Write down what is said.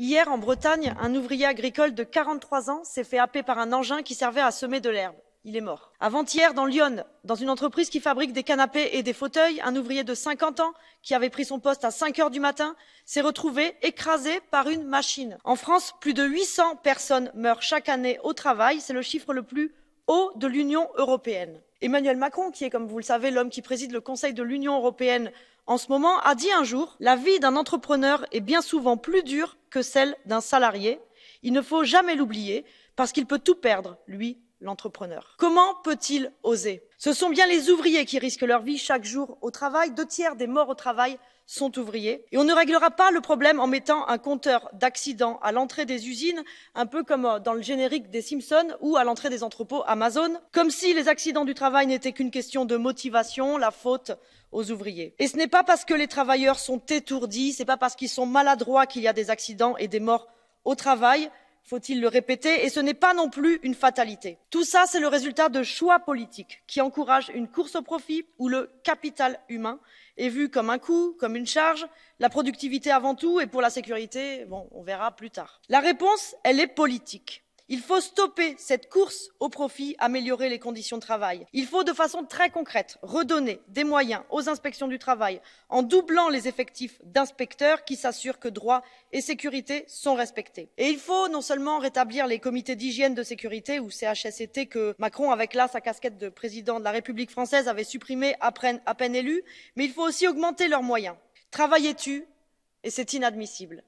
hier en bretagne un ouvrier agricole de 43 ans s'est fait happer par un engin qui servait à semer de l'herbe il est mort. avant hier dans Lyon, dans une entreprise qui fabrique des canapés et des fauteuils un ouvrier de 50 ans qui avait pris son poste à 5 heures du matin s'est retrouvé écrasé par une machine. en france plus de 800 personnes meurent chaque année au travail c'est le chiffre le plus de l'union européenne. emmanuel macron qui est comme vous le savez l'homme qui préside le conseil de l'union européenne en ce moment a dit un jour la vie d'un entrepreneur est bien souvent plus dure que celle d'un salarié il ne faut jamais l'oublier parce qu'il peut tout perdre lui l'entrepreneur. Comment peut-il oser Ce sont bien les ouvriers qui risquent leur vie chaque jour au travail. Deux tiers des morts au travail sont ouvriers. Et on ne réglera pas le problème en mettant un compteur d'accidents à l'entrée des usines, un peu comme euh, dans le générique des Simpsons ou à l'entrée des entrepôts Amazon, comme si les accidents du travail n'étaient qu'une question de motivation, la faute aux ouvriers. Et ce n'est pas parce que les travailleurs sont étourdis, c'est pas parce qu'ils sont maladroits qu'il y a des accidents et des morts au travail faut il le répéter et ce n'est pas non plus une fatalité. tout ça, c'est le résultat de choix politiques qui encouragent une course au profit où le capital humain est vu comme un coût comme une charge la productivité avant tout et pour la sécurité on verra plus tard. la réponse elle est politique. Il faut stopper cette course au profit, améliorer les conditions de travail. Il faut de façon très concrète redonner des moyens aux inspections du travail en doublant les effectifs d'inspecteurs qui s'assurent que droits et sécurité sont respectés. Et il faut non seulement rétablir les comités d'hygiène de sécurité ou CHSCT e que Macron, avec là sa casquette de président de la République française, avait supprimé à peine, élu, mais il faut aussi augmenter leurs moyens. travaillez tu et c'est inadmissible.